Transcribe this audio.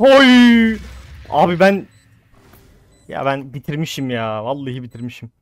Oy! Abi ben ya ben bitirmişim ya. Vallahi bitirmişim.